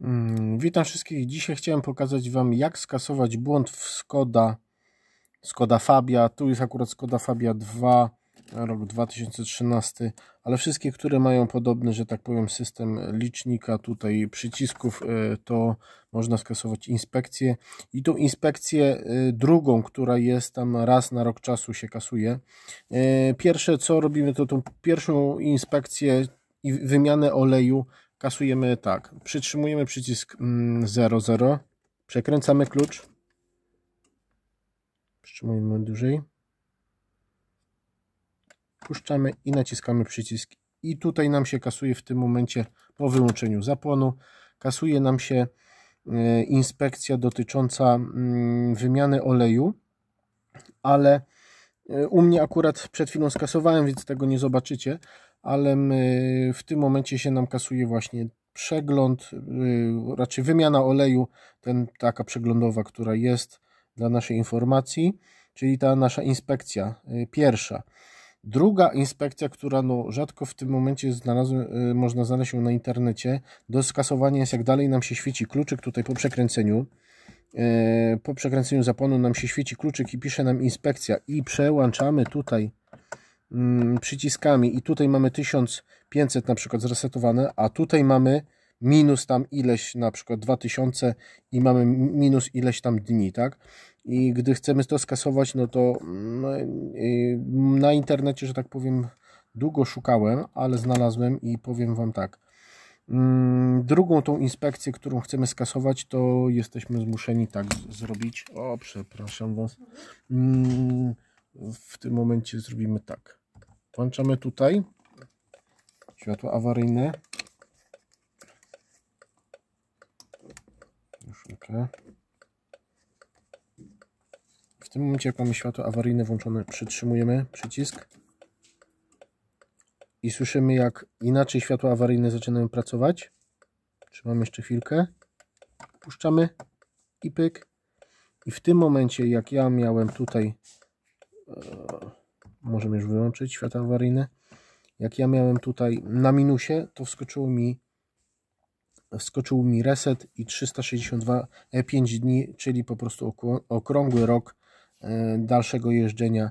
Mm, witam wszystkich. Dzisiaj chciałem pokazać Wam, jak skasować błąd w Skoda, Skoda Fabia. Tu jest akurat Skoda Fabia 2, rok 2013, ale wszystkie, które mają podobny, że tak powiem, system licznika tutaj przycisków, e, to można skasować inspekcję. I tą inspekcję e, drugą, która jest tam raz na rok czasu się kasuje. E, pierwsze co robimy, to tą pierwszą inspekcję i wymianę oleju kasujemy tak, przytrzymujemy przycisk 00, mm, przekręcamy klucz, przytrzymujemy dłużej, puszczamy i naciskamy przycisk i tutaj nam się kasuje w tym momencie po wyłączeniu zapłonu, kasuje nam się e, inspekcja dotycząca mm, wymiany oleju, ale e, u mnie akurat przed chwilą skasowałem, więc tego nie zobaczycie, ale my, w tym momencie się nam kasuje właśnie przegląd, y, raczej wymiana oleju, ten, taka przeglądowa, która jest dla naszej informacji, czyli ta nasza inspekcja y, pierwsza. Druga inspekcja, która no rzadko w tym momencie znalazłem, y, można znaleźć ją na internecie, do skasowania jest jak dalej nam się świeci kluczyk tutaj po przekręceniu. Po przekręceniu zapłonu nam się świeci kluczyk i pisze nam inspekcja i przełączamy tutaj Mm, przyciskami i tutaj mamy 1500 na przykład zresetowane, a tutaj mamy minus tam ileś na przykład 2000 i mamy minus ileś tam dni, tak? I gdy chcemy to skasować, no to mm, no, y, na internecie, że tak powiem, długo szukałem, ale znalazłem i powiem Wam tak. Mm, drugą tą inspekcję, którą chcemy skasować, to jesteśmy zmuszeni tak zrobić. O, przepraszam Was w tym momencie zrobimy tak. Włączamy tutaj światło awaryjne. Już okay. W tym momencie, jak mamy światło awaryjne włączone, przytrzymujemy przycisk i słyszymy, jak inaczej światła awaryjne zaczynają pracować. Trzymamy jeszcze chwilkę, puszczamy i pyk. I w tym momencie, jak ja miałem tutaj E, możemy już wyłączyć światła awaryjne. Jak ja miałem tutaj na minusie, to wskoczył mi wskoczył mi reset i 362 5 e, dni, czyli po prostu okrągły rok e, dalszego jeżdżenia.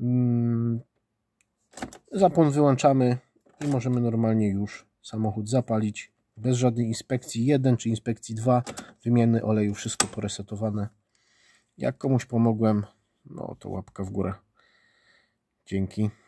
Mm, Zapon wyłączamy i możemy normalnie już samochód zapalić bez żadnej inspekcji 1 czy inspekcji 2, wymiany oleju, wszystko poresetowane. Jak komuś pomogłem, no to łapka w górę. Dzięki.